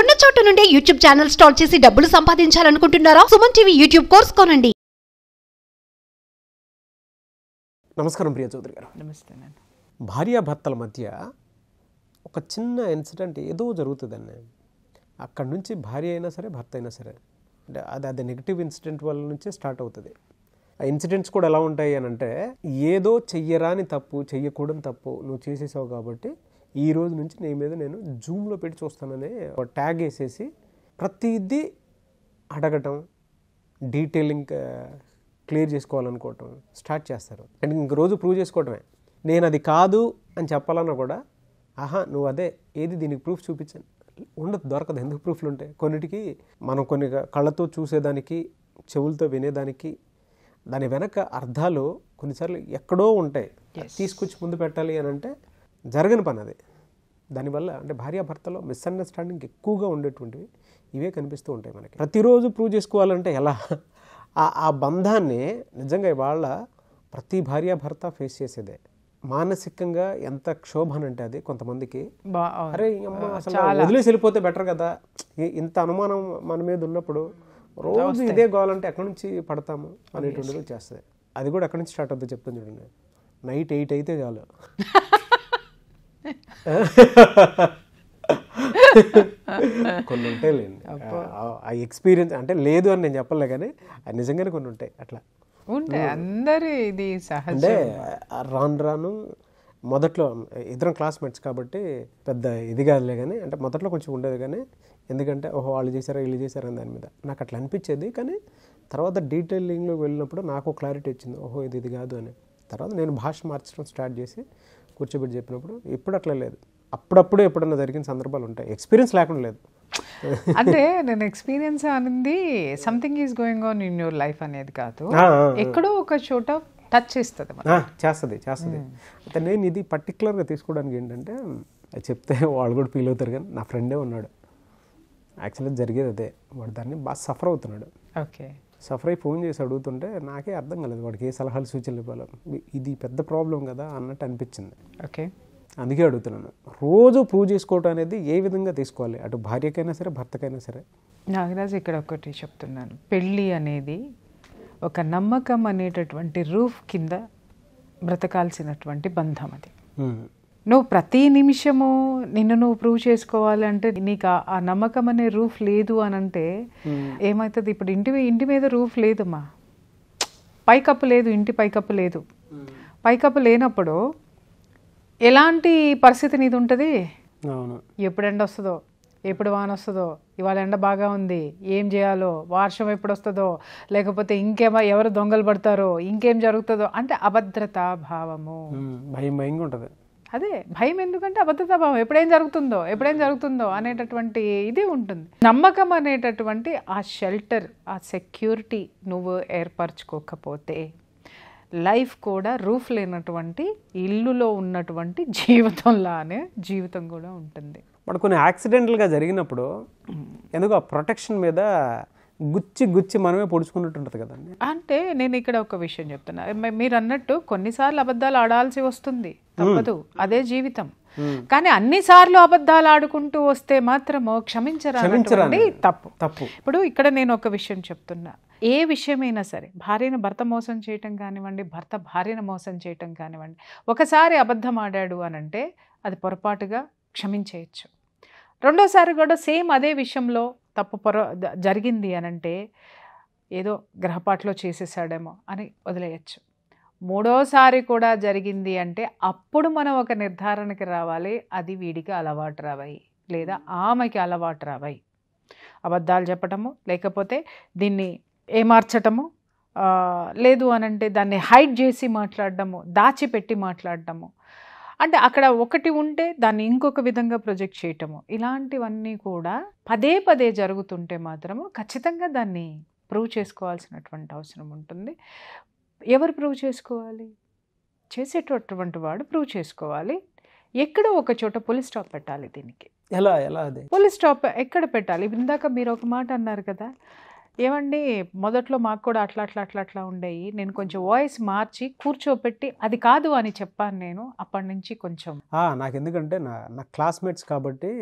మీరున్న చోట నుండే యూట్యూబ్ ఛానల్ స్టార్ట్ చేసి డబ్బులు సంపాదించాలనుకుంటున్నారా సుమన్ టీవీ యూట్యూబ్ కోర్స్ కొనండి నమస్కారం ప్రియ చౌదరి గారు నమస్తే భార్యాభర్తల మధ్య ఒక చిన్న ఇన్సిడెంట్ ఏదో జరుగుతుందండి అక్కడ నుంచి భార్య అయినా సరే భర్త అయినా సరే అంటే అది అది నెగిటివ్ ఇన్సిడెంట్ వల్ల నుంచే స్టార్ట్ అవుతుంది ఆ ఇన్సిడెంట్స్ కూడా ఎలా ఉంటాయి అని అంటే ఏదో చెయ్యరాని తప్పు చెయ్యకూడని తప్పు నువ్వు చేసేసావు కాబట్టి ఈ రోజు నుంచి నీ మీద నేను జూమ్లో పెట్టి చూస్తాననే ట్యాగ్ వేసేసి ప్రతిదీ అడగటం డీటెయిలింగ్ క్లియర్ చేసుకోవాలనుకోవటం స్టార్ట్ చేస్తారు అండ్ ఇంక రోజు ప్రూవ్ చేసుకోవటమే నేను అది కాదు అని చెప్పాలన్నా కూడా ఆహా నువ్వు అదే ఏది దీనికి ప్రూఫ్ చూపించాను ఉండదు దొరకదు ఎందుకు ప్రూఫ్లు ఉంటాయి కొన్నిటికి మనం కొన్ని కళ్ళతో చూసేదానికి చెవులతో వినేదానికి దాని వెనక అర్థాలు కొన్నిసార్లు ఎక్కడో ఉంటాయి తీసుకొచ్చి ముందు పెట్టాలి అని అంటే జరగని పని అదే దానివల్ల అంటే భార్యాభర్తలో మిస్అండర్స్టాండింగ్ ఎక్కువగా ఉండేటువంటివి ఇవే కనిపిస్తూ ఉంటాయి మనకి ప్రతిరోజు ప్రూవ్ చేసుకోవాలంటే ఎలా ఆ బంధాన్ని నిజంగా ఇవాళ ప్రతి భార్యాభర్త ఫేస్ చేసేదే మానసికంగా ఎంత క్షోభన అంటే అది కొంతమందికి అరే అసలు వదిలేసి వెళ్ళిపోతే బెటర్ కదా ఇంత అనుమానం మన మీద ఉన్నప్పుడు రోజు ఇదే కావాలంటే ఎక్కడి నుంచి పడతాము అనేటువంటిది చేస్తుంది అది కూడా ఎక్కడి నుంచి స్టార్ట్ అవుతుంది చెప్తుంది చూడండి నైట్ ఎయిట్ అయితే చాలు కొన్ని లేండి ఆ ఎక్స్పీరియన్స్ అంటే లేదు అని నేను చెప్పలే కానీ అది నిజంగానే కొన్ని ఉంటాయి అట్లా ఉంటాయి అందరి ఇది అంటే రాను రాను మొదట్లో ఇద్దరం క్లాస్మేట్స్ కాబట్టి పెద్ద ఇది కాదులే కానీ అంటే మొదట్లో కొంచెం ఉండేది కానీ ఎందుకంటే ఓహో వాళ్ళు చేశారా వీళ్ళు చేశారా దాని మీద నాకు అట్లా అనిపించేది కానీ తర్వాత డీటెయిలింగ్లో వెళ్ళినప్పుడు నాకు క్లారిటీ వచ్చింది ఓహో ఇది ఇది కాదు అని తర్వాత నేను భాష మార్చడం స్టార్ట్ చేసి కూర్చోబెట్టి చెప్పినప్పుడు ఇప్పుడు అట్లా లేదు అప్పుడప్పుడు ఎప్పుడన్నా జరిగిన సందర్భాలు ఉంటాయి ఎక్స్పీరియన్స్ లేకుండా లేదు అంటే నేను ఎక్స్పీరియన్స్ అనేది something is going on in your life అనేది కాదు ఎక్కడో ఒక చోట టచ్ చేస్తుంది చేస్తుంది చేస్తుంది అయితే నేను ఇది పర్టికులర్గా తీసుకోవడానికి ఏంటంటే చెప్తే వాళ్ళు కూడా ఫీల్ అవుతారు కానీ నా ఫ్రెండే ఉన్నాడు యాక్చువల్గా జరిగేది అదే వాడు దాన్ని బాగా సఫర్ అవుతున్నాడు ఓకే సఫరై ఫోన్ చేసి అడుగుతుంటే నాకే అర్థం కాలేదు వాడికి ఏ సలహాలు సూచనలు ఇవ్వాలో ఇది పెద్ద ప్రాబ్లం కదా అన్నట్టు అనిపించింది ఓకే అందుకే అడుగుతున్నాను రోజు ప్రూవ్ చేసుకోవటం అనేది ఏ విధంగా తీసుకోవాలి అటు భార్యకైనా సరే భర్తకైనా సరే నాగరాజు ఇక్కడ ఒకటి చెప్తున్నాను పెళ్ళి అనేది ఒక నమ్మకం అనేటటువంటి రూఫ్ కింద బ్రతకాల్సినటువంటి బంధం అది నువ్వు ప్రతి నిమిషము నిన్ను నువ్వు ప్రూవ్ చేసుకోవాలంటే నీకు ఆ నమ్మకం అనే రూఫ్ లేదు అని అంటే hmm. ఏమవుతుంది ఇప్పుడు ఇంటి ఇంటి మీద రూఫ్ లేదమ్మా పైకప్పు లేదు ఇంటి పైకప్పు లేదు hmm. పైకప్పు లేనప్పుడు ఎలాంటి పరిస్థితి నీది ఉంటుంది ఎప్పుడు ఎండ వస్తుందో ఎప్పుడు వాన వస్తుందో ఇవాళ ఎండ బాగా ఉంది ఏం చేయాలో వర్షం ఎప్పుడు వస్తుందో లేకపోతే ఇంకేమో ఎవరు దొంగలు పడతారో ఇంకేం జరుగుతుందో అంటే అభద్రతా భావము hmm. భయం భయంగా ఉంటుంది అదే భయం ఎందుకంటే అబద్ధత భావం ఎప్పుడేం జరుగుతుందో ఎప్పుడేం జరుగుతుందో అనేటటువంటి ఇది ఉంటుంది నమ్మకం అనేటటువంటి ఆ షెల్టర్ ఆ సెక్యూరిటీ నువ్వు ఏర్పరచుకోకపోతే లైఫ్ కూడా రూఫ్ లేనటువంటి ఇల్లులో ఉన్నటువంటి జీవితంలానే జీవితం కూడా ఉంటుంది మరి కొన్ని యాక్సిడెంట్లుగా జరిగినప్పుడు ఎందుకు ఆ ప్రొటెక్షన్ మీద గుచ్చి గుచ్చి మనమే ఉంటుంది కదండి అంటే నేను ఇక్కడ ఒక విషయం చెప్తున్నా మీరు అన్నట్టు కొన్నిసార్లు అబద్ధాలు ఆడాల్సి వస్తుంది తప్పదు hmm. అదే జీవితం hmm. కానీ అన్నిసార్లు అబద్ధాలు ఆడుకుంటూ వస్తే మాత్రము క్షమించరాని తప్పు తప్పు ఇప్పుడు ఇక్కడ నేను ఒక విషయం చెప్తున్నా ఏ విషయమైనా సరే భార్యను భర్త మోసం చేయటం కానివ్వండి భర్త భార్యను మోసం చేయటం కానివ్వండి ఒకసారి అబద్ధం ఆడాడు అనంటే అది పొరపాటుగా క్షమించేయచ్చు రెండోసారి కూడా సేమ్ అదే విషయంలో తప్పు పొర జరిగింది అనంటే ఏదో గ్రహపాట్లో చేసేసాడేమో అని వదిలేయచ్చు మూడోసారి కూడా జరిగింది అంటే అప్పుడు మనం ఒక నిర్ధారణకి రావాలి అది వీడికి అలవాటు రావాయి లేదా ఆమెకి అలవాటు రావాయి అబద్ధాలు చెప్పటము లేకపోతే దీన్ని ఏమార్చటము లేదు అనంటే దాన్ని హైడ్ చేసి మాట్లాడటము దాచిపెట్టి మాట్లాడటము అంటే అక్కడ ఒకటి ఉంటే దాన్ని ఇంకొక విధంగా ప్రొజెక్ట్ చేయటము ఇలాంటివన్నీ కూడా పదే పదే జరుగుతుంటే మాత్రము ఖచ్చితంగా దాన్ని ప్రూవ్ చేసుకోవాల్సినటువంటి అవసరం ఉంటుంది ఎవరు ప్రూవ్ చేసుకోవాలి చేసేటటువంటి వాడు ప్రూవ్ చేసుకోవాలి ఎక్కడో ఒక చోట పోలీస్ స్టాప్ పెట్టాలి దీనికి ఎలా ఎలా అది పోలీస్ స్టాప్ ఎక్కడ పెట్టాలి ఇందాక మీరు ఒక మాట అన్నారు కదా ఏమండి మొదట్లో మాకు కూడా అట్లా అట్లా అట్లా అట్లా ఉండేవి నేను కొంచెం వాయిస్ మార్చి కూర్చోపెట్టి అది కాదు అని చెప్పాను నేను అప్పటి నుంచి కొంచెం నాకు ఎందుకంటే నా నా క్లాస్మేట్స్ కాబట్టి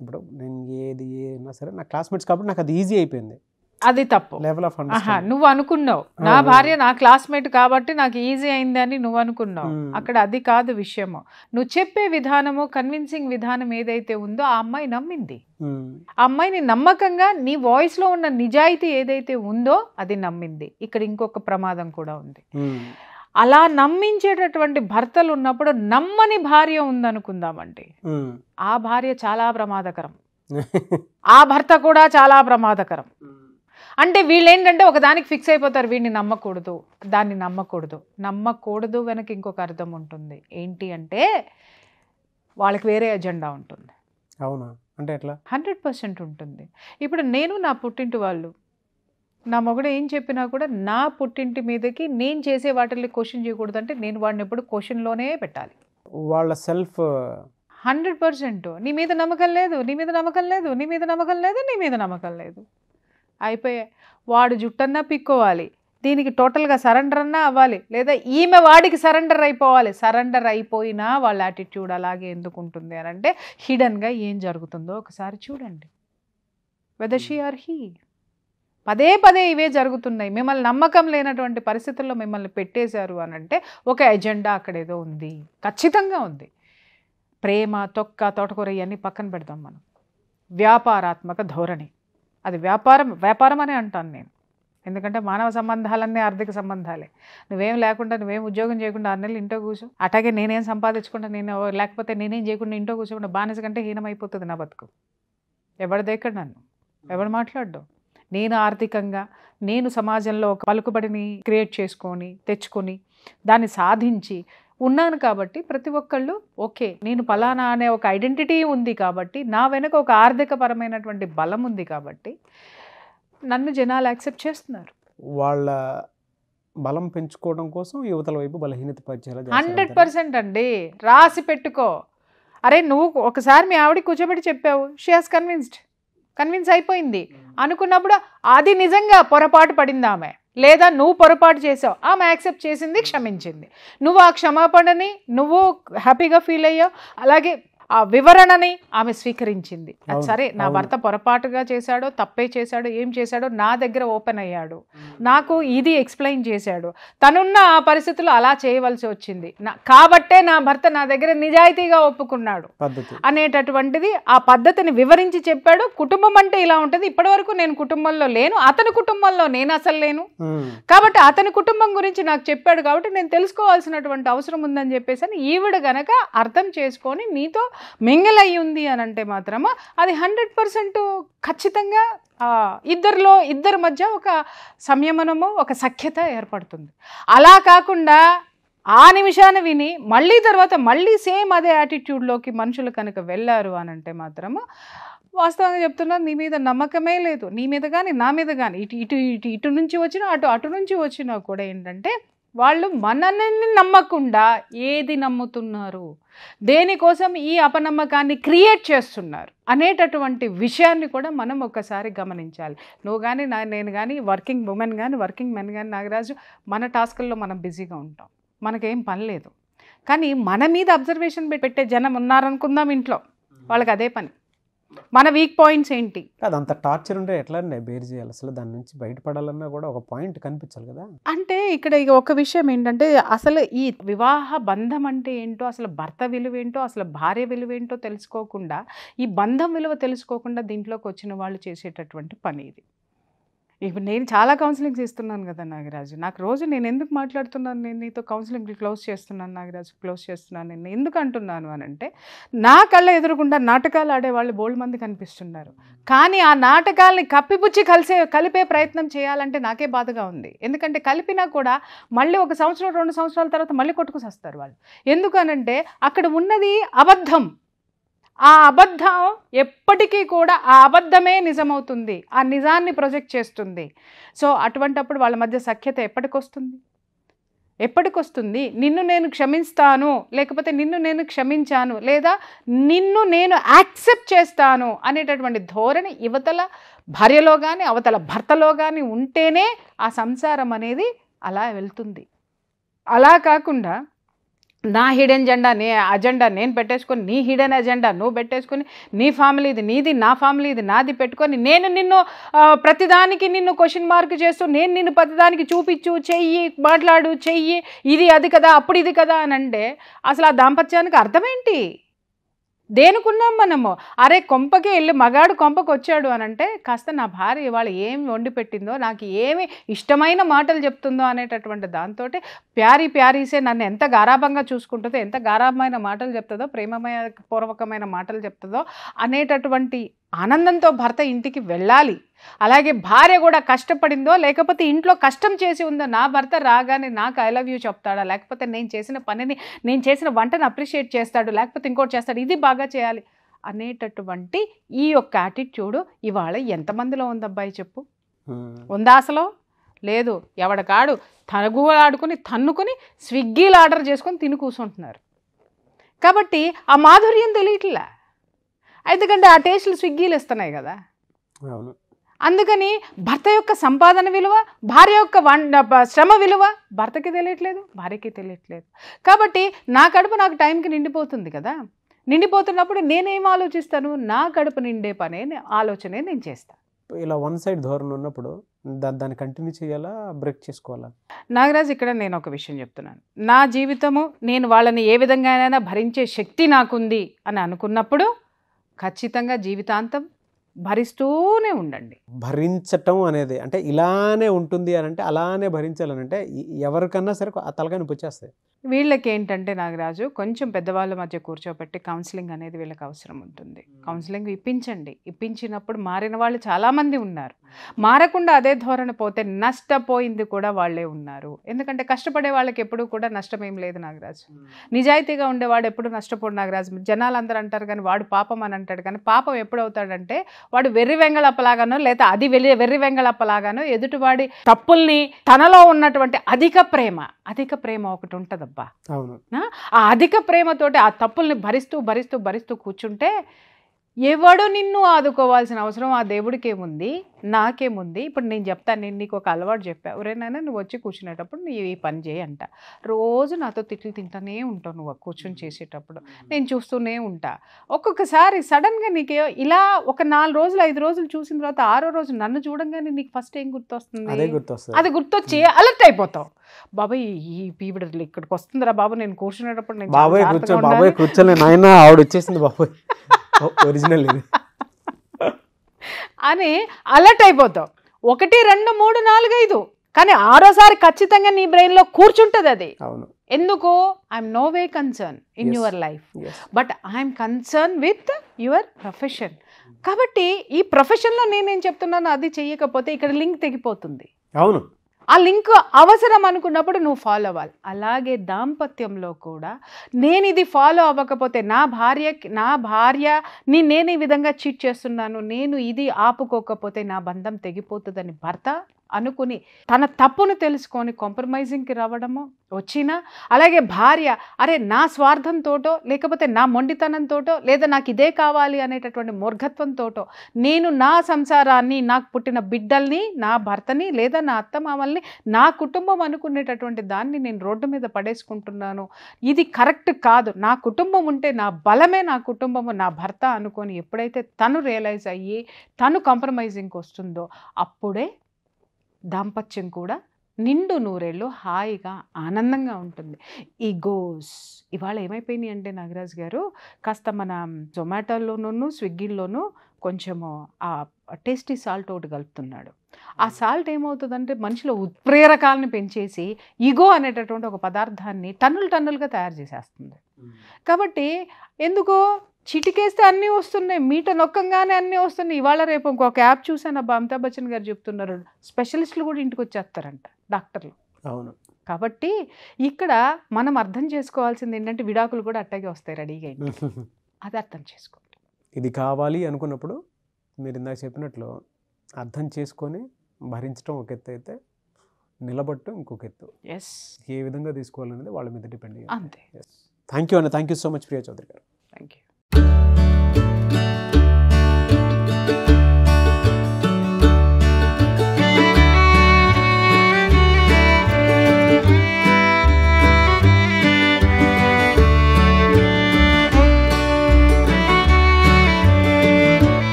ఇప్పుడు నేను ఏది ఏనా సరే నా క్లాస్మేట్స్ కాబట్టి నాకు అది ఈజీ అయిపోయింది అది తప్పు లెవెల్ ఆఫ్ నువ్వు అనుకున్నావు నా భార్య నా క్లాస్మేట్ కాబట్టి నాకు ఈజీ అయింది అని నువ్వు అనుకున్నావు hmm. అక్కడ అది కాదు విషయము నువ్వు చెప్పే విధానము కన్విన్సింగ్ విధానం ఏదైతే ఉందో ఆ అమ్మాయి నమ్మింది hmm. ఆ అమ్మాయిని నమ్మకంగా నీ వాయిస్ లో ఉన్న నిజాయితీ ఏదైతే ఉందో అది నమ్మింది ఇక్కడ ఇంకొక ప్రమాదం కూడా ఉంది hmm. అలా నమ్మించేటటువంటి భర్తలు ఉన్నప్పుడు నమ్మని భార్య ఉందనుకుందామండి ఆ భార్య చాలా ప్రమాదకరం ఆ భర్త కూడా చాలా ప్రమాదకరం అంటే వీళ్ళు ఏంటంటే ఒకదానికి ఫిక్స్ అయిపోతారు వీడిని నమ్మకూడదు దాన్ని నమ్మకూడదు నమ్మకూడదు వెనక ఇంకొక అర్థం ఉంటుంది ఏంటి అంటే వాళ్ళకి వేరే ఎజెండా ఉంటుంది అవునా అంటే ఎట్లా హండ్రెడ్ పర్సెంట్ ఉంటుంది ఇప్పుడు నేను నా పుట్టింటి వాళ్ళు నా మొగుడు ఏం చెప్పినా కూడా నా పుట్టింటి మీదకి నేను చేసే వాటిని క్వశ్చన్ చేయకూడదు అంటే నేను వాడిని ఎప్పుడు క్వశ్చన్లోనే పెట్టాలి వాళ్ళ సెల్ఫ్ హండ్రెడ్ పర్సెంట్ నీ మీద నమ్మకం లేదు నీ మీద నమ్మకం లేదు నీ మీద నమ్మకం లేదు నీ మీద నమ్మకం లేదు అయిపోయాయి వాడు జుట్టన్నా పిక్కోవాలి దీనికి టోటల్గా సరెండర్ అన్నా అవ్వాలి లేదా ఈమె వాడికి సరెండర్ అయిపోవాలి సరెండర్ అయిపోయినా వాళ్ళ యాటిట్యూడ్ అలాగే ఎందుకు ఉంటుంది అని అంటే హిడన్గా ఏం జరుగుతుందో ఒకసారి చూడండి వెదర్ షీ ఆర్ హీ పదే పదే ఇవే జరుగుతున్నాయి మిమ్మల్ని నమ్మకం లేనటువంటి పరిస్థితుల్లో మిమ్మల్ని పెట్టేశారు అని అంటే ఒక ఎజెండా అక్కడ ఏదో ఉంది ఖచ్చితంగా ఉంది ప్రేమ తొక్క తోటకూర ఇవన్నీ పక్కన పెడతాం మనం వ్యాపారాత్మక ధోరణి అది వ్యాపారం వ్యాపారం అనే అంటాను నేను ఎందుకంటే మానవ సంబంధాలన్నీ ఆర్థిక సంబంధాలే నువ్వేం లేకుండా నువ్వేం ఉద్యోగం చేయకుండా ఆరు నెలలు ఇంటో కూర్చో అట్లాగే నేనేం సంపాదించుకుంటా నేను లేకపోతే నేనేం చేయకుండా ఇంట్లో కూర్చోకుండా బానిస కంటే హీనమైపోతుంది నా బతుకు ఎవడు దేకడు నన్ను ఎవడు మాట్లాడడం నేను ఆర్థికంగా నేను సమాజంలో ఒక పలుకుబడిని క్రియేట్ చేసుకొని తెచ్చుకొని దాన్ని సాధించి ఉన్నాను కాబట్టి ప్రతి ఒక్కళ్ళు ఓకే నేను పలానా అనే ఒక ఐడెంటిటీ ఉంది కాబట్టి నా వెనుక ఒక ఆర్థిక పరమైనటువంటి బలం ఉంది కాబట్టి నన్ను జనాలు యాక్సెప్ట్ చేస్తున్నారు వాళ్ళ బలం పెంచుకోవడం కోసం యువతల వైపు బలహీనత హండ్రెడ్ పర్సెంట్ అండి రాసి పెట్టుకో అరే నువ్వు ఒకసారి మీ ఆవిడ కూర్చోబెట్టి చెప్పావు షీ హాస్ కన్విన్స్డ్ కన్విన్స్ అయిపోయింది hmm. అనుకున్నప్పుడు అది నిజంగా పొరపాటు పడింది ఆమె లేదా నువ్వు పొరపాటు చేసావు ఆమె యాక్సెప్ట్ చేసింది క్షమించింది నువ్వు ఆ క్షమాపణని నువ్వు హ్యాపీగా ఫీల్ అయ్యావు అలాగే ఆ వివరణని ఆమె స్వీకరించింది సరే నా భర్త పొరపాటుగా చేశాడో తప్పే చేశాడో ఏం చేశాడో నా దగ్గర ఓపెన్ అయ్యాడు నాకు ఇది ఎక్స్ప్లెయిన్ చేశాడు తనున్న ఆ పరిస్థితుల్లో అలా చేయవలసి వచ్చింది కాబట్టే నా భర్త నా దగ్గర నిజాయితీగా ఒప్పుకున్నాడు అనేటటువంటిది ఆ పద్ధతిని వివరించి చెప్పాడు కుటుంబం అంటే ఇలా ఉంటుంది ఇప్పటి వరకు నేను కుటుంబంలో లేను అతని కుటుంబంలో నేను అసలు లేను కాబట్టి అతని కుటుంబం గురించి నాకు చెప్పాడు కాబట్టి నేను తెలుసుకోవాల్సినటువంటి అవసరం ఉందని చెప్పేసి ఈవిడ గనక అర్థం చేసుకొని మీతో మింగిల్ అయి ఉంది అని అంటే మాత్రము అది హండ్రెడ్ పర్సెంట్ ఖచ్చితంగా ఇద్దరిలో ఇద్దరి మధ్య ఒక సంయమనము ఒక సఖ్యత ఏర్పడుతుంది అలా కాకుండా ఆ నిమిషాన్ని విని మళ్ళీ తర్వాత మళ్ళీ సేమ్ అదే యాటిట్యూడ్లోకి మనుషులు కనుక వెళ్ళారు అని అంటే మాత్రము వాస్తవంగా చెప్తున్నా నీ మీద నమ్మకమే లేదు నీ మీద కానీ నా మీద కానీ ఇటు ఇటు ఇటు ఇటు నుంచి వచ్చినా అటు అటు నుంచి వచ్చినా కూడా ఏంటంటే వాళ్ళు మనల్ని నమ్మకుండా ఏది నమ్ముతున్నారు దేనికోసం ఈ అపనమ్మకాన్ని క్రియేట్ చేస్తున్నారు అనేటటువంటి విషయాన్ని కూడా మనం ఒక్కసారి గమనించాలి నువ్వు కానీ నా నేను కానీ వర్కింగ్ ఉమెన్ కానీ వర్కింగ్ మెన్ కానీ నాగరాజు మన టాస్కుల్లో మనం బిజీగా ఉంటాం మనకేం పని లేదు కానీ మన మీద అబ్జర్వేషన్ పెట్టే జనం ఉన్నారనుకుందాం ఇంట్లో వాళ్ళకి అదే పని మన వీక్ పాయింట్స్ ఏంటి కాదు అంత టార్చర్ ఉంటే ఎట్లా బేర్ చేయాలి అసలు దాని నుంచి బయటపడాలన్నా కూడా ఒక పాయింట్ కనిపించాలి కదా అంటే ఇక్కడ ఒక విషయం ఏంటంటే అసలు ఈ వివాహ బంధం అంటే ఏంటో అసలు భర్త విలువ ఏంటో అసలు భార్య విలువ ఏంటో తెలుసుకోకుండా ఈ బంధం విలువ తెలుసుకోకుండా దీంట్లోకి వచ్చిన వాళ్ళు చేసేటటువంటి పని ఇది ఇప్పుడు నేను చాలా కౌన్సిలింగ్స్ ఇస్తున్నాను కదా నాగరాజు నాకు రోజు నేను ఎందుకు మాట్లాడుతున్నాను నేను నీతో కౌన్సిలింగ్ క్లోజ్ చేస్తున్నాను నాగరాజు క్లోజ్ చేస్తున్నాను నేను ఎందుకు అంటున్నాను అని అంటే నా కళ్ళ ఎదురుకుండా నాటకాలు ఆడే వాళ్ళు బోల్డ్ మంది కనిపిస్తున్నారు కానీ ఆ నాటకాల్ని కప్పిపుచ్చి కలిసే కలిపే ప్రయత్నం చేయాలంటే నాకే బాధగా ఉంది ఎందుకంటే కలిపినా కూడా మళ్ళీ ఒక సంవత్సరం రెండు సంవత్సరాల తర్వాత మళ్ళీ కొట్టుకుని వస్తారు వాళ్ళు ఎందుకనంటే అక్కడ ఉన్నది అబద్ధం ఆ అబద్ధం ఎప్పటికీ కూడా ఆ అబద్ధమే నిజమవుతుంది ఆ నిజాన్ని ప్రొజెక్ట్ చేస్తుంది సో అటువంటప్పుడు వాళ్ళ మధ్య సఖ్యత ఎప్పటికొస్తుంది ఎప్పటికొస్తుంది నిన్ను నేను క్షమిస్తాను లేకపోతే నిన్ను నేను క్షమించాను లేదా నిన్ను నేను యాక్సెప్ట్ చేస్తాను అనేటటువంటి ధోరణి యువతల భార్యలో కానీ అవతల భర్తలో కానీ ఉంటేనే ఆ సంసారం అనేది అలా వెళ్తుంది అలా కాకుండా నా హిడెన్ జెండా నే అజెండా నేను పెట్టేసుకొని నీ హిడెన్ అజెండా నువ్వు పెట్టేసుకొని నీ ఫ్యామిలీది నీది నా ఫ్యామిలీది నాది పెట్టుకొని నేను నిన్ను ప్రతిదానికి నిన్ను క్వశ్చన్ మార్క్ చేస్తూ నేను నిన్ను ప్రతిదానికి చూపించు చెయ్యి మాట్లాడు చెయ్యి ఇది అది కదా అప్పుడు ఇది కదా అని అంటే అసలు ఆ దాంపత్యానికి అర్థమేంటి దేనుకున్నాం మనము అరే కొంపకి వెళ్ళి మగాడు కొంపకి వచ్చాడు అని అంటే కాస్త నా భార్య ఇవాళ ఏమి వండి పెట్టిందో నాకు ఏమి ఇష్టమైన మాటలు చెప్తుందో అనేటటువంటి దాంతో ప్యారీ ప్యారీసే నన్ను ఎంత గారాభంగా చూసుకుంటుందో ఎంత గారాభమైన మాటలు చెప్తుందో ప్రేమమయ పూర్వకమైన మాటలు చెప్తుందో అనేటటువంటి ఆనందంతో భర్త ఇంటికి వెళ్ళాలి అలాగే భార్య కూడా కష్టపడిందో లేకపోతే ఇంట్లో కష్టం చేసి ఉందో నా భర్త రాగానే నాకు ఐ లవ్ యూ చెప్తాడా లేకపోతే నేను చేసిన పనిని నేను చేసిన వంటను అప్రిషియేట్ చేస్తాడు లేకపోతే ఇంకోటి చేస్తాడు ఇది బాగా చేయాలి అనేటటువంటి ఈ యొక్క యాటిట్యూడ్ ఇవాళ ఎంతమందిలో ఉందబ్బాయి చెప్పు ఉందా అసలు లేదు ఎవడకాడు తనుగు ఆడుకుని తన్నుకుని స్విగ్గీలు ఆర్డర్ చేసుకొని తిని కూర్చుంటున్నారు కాబట్టి ఆ మాధుర్యం తెలియట్లా అయితే ఆ టేస్ట్లు స్విగ్గీలు ఇస్తున్నాయి కదా అవును అందుకని భర్త యొక్క సంపాదన విలువ భార్య యొక్క శ్రమ విలువ భర్తకి తెలియట్లేదు భార్యకి తెలియట్లేదు కాబట్టి నా కడుపు నాకు టైంకి నిండిపోతుంది కదా నిండిపోతున్నప్పుడు నేనేం ఆలోచిస్తాను నా కడుపు నిండే పనే ఆలోచనే నేను చేస్తాను ఇలా వన్ సైడ్ ధోరణి ఉన్నప్పుడు దాన్ని కంటిన్యూ చేయాలా బ్రేక్ చేసుకోవాలా నాగరాజ్ ఇక్కడ నేను ఒక విషయం చెప్తున్నాను నా జీవితము నేను వాళ్ళని ఏ విధంగా భరించే శక్తి నాకుంది అని అనుకున్నప్పుడు ఖచ్చితంగా జీవితాంతం భరిస్తూనే ఉండండి భరించటం అనేది అంటే ఇలానే ఉంటుంది అని అంటే అలానే భరించాలని అంటే ఎవరికన్నా సరే తలకాయ నొప్పి వచ్చేస్తాయి వీళ్ళకి ఏంటంటే నాగరాజు కొంచెం పెద్దవాళ్ళ మధ్య కూర్చోబెట్టి కౌన్సిలింగ్ అనేది వీళ్ళకి అవసరం ఉంటుంది కౌన్సిలింగ్ ఇప్పించండి ఇప్పించినప్పుడు మారిన వాళ్ళు చాలామంది ఉన్నారు మారకుండా అదే ధోరణి పోతే నష్టపోయింది కూడా వాళ్ళే ఉన్నారు ఎందుకంటే కష్టపడే వాళ్ళకి ఎప్పుడూ కూడా నష్టం ఏం లేదు నాగరాజు నిజాయితీగా ఉండేవాడు ఎప్పుడు నష్టపోడు నాగరాజు జనాలు అందరూ అంటారు కానీ వాడు పాపం అని అంటాడు కానీ పాపం ఎప్పుడవుతాడంటే వాడు వెర్రి వెంగళప్పలాగానో లేదా అది వెళ్ళి వెర్రి వెంగళప్పలాగానో ఎదుటివాడి తప్పుల్ని తనలో ఉన్నటువంటి అధిక ప్రేమ అధిక ప్రేమ ఒకటి ఉంటుంది అబ్బా ఆ అధిక ప్రేమతోటి ఆ తప్పుల్ని భరిస్తూ భరిస్తూ భరిస్తూ కూర్చుంటే ఎవడు నిన్ను ఆదుకోవాల్సిన అవసరం ఆ దేవుడికేముంది నాకేముంది ఇప్పుడు నేను చెప్తాను నేను నీకు ఒక అలవాటు చెప్పా ఎవరైనా నువ్వు వచ్చి కూర్చునేటప్పుడు నీ ఈ పని చేయంట రోజు నాతో తిట్లు తింటూనే ఉంటావు నువ్వు కూర్చొని చేసేటప్పుడు నేను చూస్తూనే ఉంటా ఒక్కొక్కసారి సడన్గా నీకే ఇలా ఒక నాలుగు రోజులు ఐదు రోజులు చూసిన తర్వాత ఆరో రోజు నన్ను చూడంగానే నీకు ఫస్ట్ ఏం గుర్తొస్తుంది అది గుర్తొచ్చి అలర్ట్ అయిపోతావు బాబాయ్ ఈ పీబిడ ఇక్కడికి వస్తుందిరా బాబు నేను కూర్చునేటప్పుడు నేను బాబాయ్ కూర్చోలేదు ఆవిడ వచ్చేసింది బాబాయ్ ఒరిజినల్ ఇది అని అలర్ట్ అయిపోతావు ఒకటి రెండు మూడు నాలుగు ఐదు కానీ ఆరోసారి ఖచ్చితంగా నీ బ్రెయిన్లో కూర్చుంటుంది అది అవును ఎందుకు I'm no way concern in your life but I'm concern with your profession కాబట్టి ఈ ప్రొఫెషన్లో నేనేం చెప్తున్నాను అది చెయ్యకపోతే ఇక్కడ లింక్ తెగిపోతుంది అవును ఆ లింక్ అవసరం అనుకున్నప్పుడు నువ్వు ఫాలో అవ్వాలి అలాగే దాంపత్యంలో కూడా నేను ఇది ఫాలో అవ్వకపోతే నా భార్య నా భార్యని నేను ఈ విధంగా చీట్ చేస్తున్నాను నేను ఇది ఆపుకోకపోతే నా బంధం తెగిపోతుందని భర్త అనుకుని తన తప్పును తెలుసుకొని కాంప్రమైజింగ్కి రావడము వచ్చినా అలాగే భార్య అరే నా స్వార్థంతోటో లేకపోతే నా మొండితనంతోటో లేదా నాకు ఇదే కావాలి అనేటటువంటి మూర్ఘత్వంతోటో నేను నా సంసారాన్ని నాకు పుట్టిన బిడ్డల్ని నా భర్తని లేదా నా అత్తమామల్ని నా కుటుంబం అనుకునేటటువంటి దాన్ని నేను రోడ్డు మీద పడేసుకుంటున్నాను ఇది కరెక్ట్ కాదు నా కుటుంబం ఉంటే నా బలమే నా కుటుంబము నా భర్త అనుకొని ఎప్పుడైతే తను రియలైజ్ అయ్యి తను కాంప్రమైజింగ్కి వస్తుందో అప్పుడే దాంపత్యం కూడా నిండు నూరేళ్ళు హాయిగా ఆనందంగా ఉంటుంది ఈ గోస్ ఇవాళ ఏమైపోయినాయి అంటే నాగరాజ్ గారు కాస్త మన జొమాటోలోనూ స్విగ్గీలోనూ కొంచెము ఆ టేస్టీ సాల్ట్ ఒకటి కలుపుతున్నాడు ఆ సాల్ట్ ఏమవుతుందంటే మనిషిలో ఉత్ప్రేరకాలను పెంచేసి ఇగో అనేటటువంటి ఒక పదార్థాన్ని టన్నులు టన్నులుగా తయారు చేసేస్తుంది కాబట్టి ఎందుకో చిటికేస్తే అన్నీ వస్తున్నాయి మీట నొక్కంగానే అన్నీ వస్తున్నాయి ఇవాళ రేపు ఇంకొక యాప్ చూసాను అబ్బా అమితాబ్ బచ్చన్ గారు చెప్తున్నారు స్పెషలిస్టులు కూడా ఇంటికి వచ్చేస్తారంట డాక్టర్లు అవును కాబట్టి ఇక్కడ మనం అర్థం చేసుకోవాల్సింది ఏంటంటే విడాకులు కూడా అట్టగే వస్తాయి రెడీగా అది అర్థం చేసుకో ఇది కావాలి అనుకున్నప్పుడు మీరు ఇందాక చెప్పినట్లు అర్థం చేసుకొని భరించడం ఒక ఎత్తు అయితే నిలబట్టడం ఇంకొక ఎత్తు ఎస్ ఏ విధంగా తీసుకోవాలనేది వాళ్ళ మీద డిపెండ్ అంతే థ్యాంక్ యూ అన్న thank you so much Priya Chowdary గారు థ్యాంక్ యూ